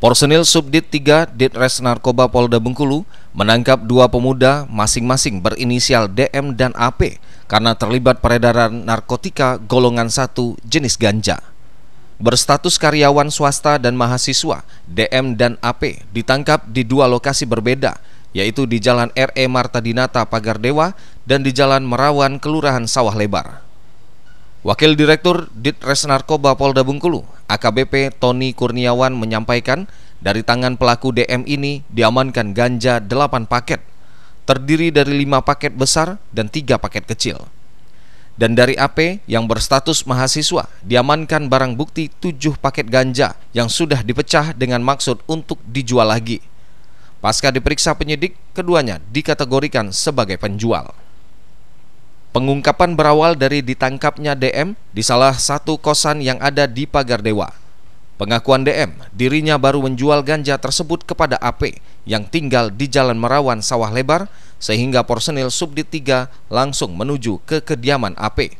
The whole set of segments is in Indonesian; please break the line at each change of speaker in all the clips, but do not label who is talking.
Porsenil Subdit 3 Ditres Narkoba Polda Bengkulu menangkap dua pemuda masing-masing berinisial DM dan AP karena terlibat peredaran narkotika golongan satu jenis ganja. Berstatus karyawan swasta dan mahasiswa, DM dan AP ditangkap di dua lokasi berbeda, yaitu di Jalan RE Marta Dinata Pagar Dewa dan di Jalan Merawan Kelurahan Sawah Lebar. Wakil Direktur Ditres Narkoba Polda Bengkulu, AKBP Tony Kurniawan menyampaikan dari tangan pelaku DM ini diamankan ganja 8 paket, terdiri dari 5 paket besar dan 3 paket kecil. Dan dari AP yang berstatus mahasiswa diamankan barang bukti 7 paket ganja yang sudah dipecah dengan maksud untuk dijual lagi. Pasca diperiksa penyidik, keduanya dikategorikan sebagai penjual. Pengungkapan berawal dari ditangkapnya DM di salah satu kosan yang ada di Pagar Dewa. Pengakuan DM, dirinya baru menjual ganja tersebut kepada AP yang tinggal di Jalan Merawan Sawah Lebar sehingga personil Subdit 3 langsung menuju ke kediaman AP.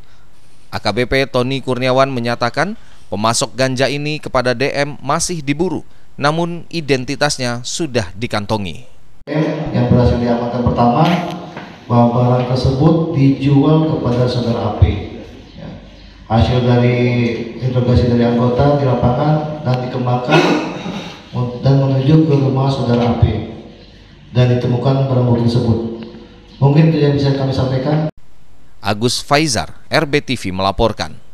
AKBP Tony Kurniawan menyatakan pemasok ganja ini kepada DM masih diburu namun identitasnya sudah dikantongi.
Yang berhasil diamankan pertama bahwa barang tersebut dijual kepada saudara AP. Ya. Hasil dari interogasi dari anggota di lapangan dan dikembangkan dan menuju ke rumah saudara AP dan ditemukan barang bukti tersebut. Mungkin itu yang bisa kami sampaikan.
Agus Faizar,
RBTV
melaporkan.